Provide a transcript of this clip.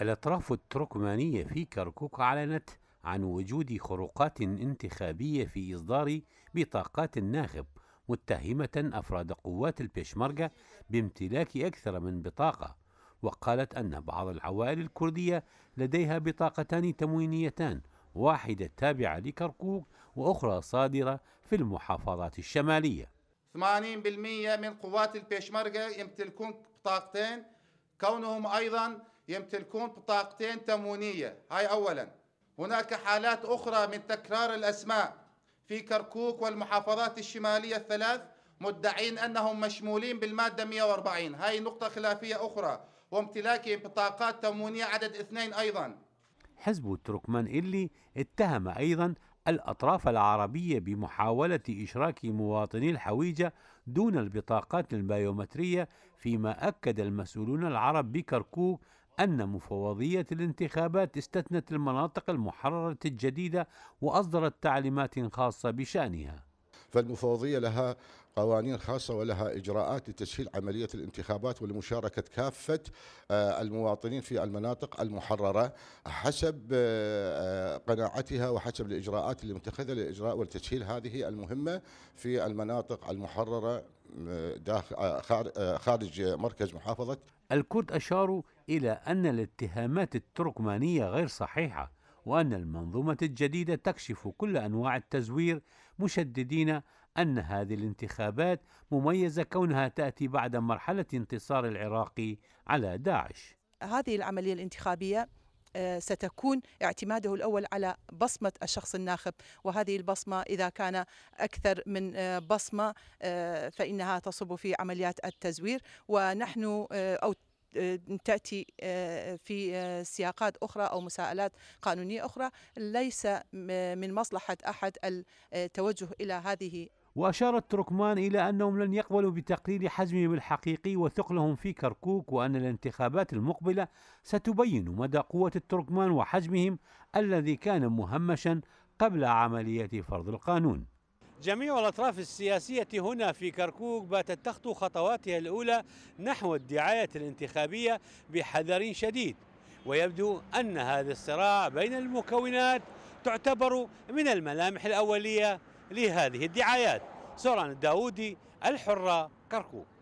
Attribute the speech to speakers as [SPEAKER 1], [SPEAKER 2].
[SPEAKER 1] الأطراف التركمانية في كركوك أعلنت عن وجود خروقات انتخابية في إصدار بطاقات الناخب متهمة أفراد قوات البيشمركة بامتلاك أكثر من بطاقة وقالت أن بعض العوائل الكردية لديها بطاقتان تموينيتان واحدة تابعة لكركوك وأخرى صادرة في المحافظات الشمالية
[SPEAKER 2] 80% من قوات البيشمركة يمتلكون بطاقتين كونهم أيضا يمتلكون بطاقتين تموينية هاي أولا هناك حالات أخرى من تكرار الأسماء في كركوك والمحافظات الشمالية الثلاث مدعين أنهم مشمولين بالمادة 140 هاي نقطة خلافية أخرى وامتلاكهم بطاقات تموينية عدد اثنين أيضا
[SPEAKER 1] حزب التركمان اللي اتهم أيضا الأطراف العربية بمحاولة إشراك مواطني الحويجة دون البطاقات البيومترية فيما أكد المسؤولون العرب بكركوك أن مفوضية الانتخابات استثنت المناطق المحررة الجديدة وأصدرت تعليمات خاصة بشأنها
[SPEAKER 3] فالمفوضية لها قوانين خاصة ولها إجراءات لتسهيل عملية الانتخابات ولمشاركة كافة آه، المواطنين في المناطق المحررة حسب آه، آه، قناعتها وحسب الإجراءات اللي لإجراء ولتسهيل هذه المهمة في المناطق المحررة خارج مركز محافظة
[SPEAKER 1] الكرد أشاروا إلى أن الاتهامات التركمانية غير صحيحة وأن المنظومة الجديدة تكشف كل أنواع التزوير مشددين أن هذه الانتخابات مميزة كونها تأتي بعد مرحلة انتصار العراق على داعش.
[SPEAKER 4] هذه العملية الانتخابية آه، ستكون اعتماده الاول على بصمه الشخص الناخب وهذه البصمه اذا كان اكثر من آه، بصمه آه، فانها تصب في عمليات التزوير ونحن او تأتي آه، في آه، سياقات أخرى أو مساءلات قانونية أخرى ليس من مصلحة أحد التوجه آه، إلى هذه
[SPEAKER 1] وأشار التركمان إلى أنهم لن يقبلوا بتقليل حجمهم الحقيقي وثقلهم في كركوك وأن الانتخابات المقبلة ستبين مدى قوة التركمان وحجمهم الذي كان مهمشا قبل عملية فرض القانون جميع الأطراف السياسية هنا في كركوك باتت تخطو خطواتها الأولى نحو الدعاية الانتخابية بحذر شديد ويبدو أن هذا الصراع بين المكونات تعتبر من الملامح الأولية لهذه الدعايات سوران الداودي الحرة كركوك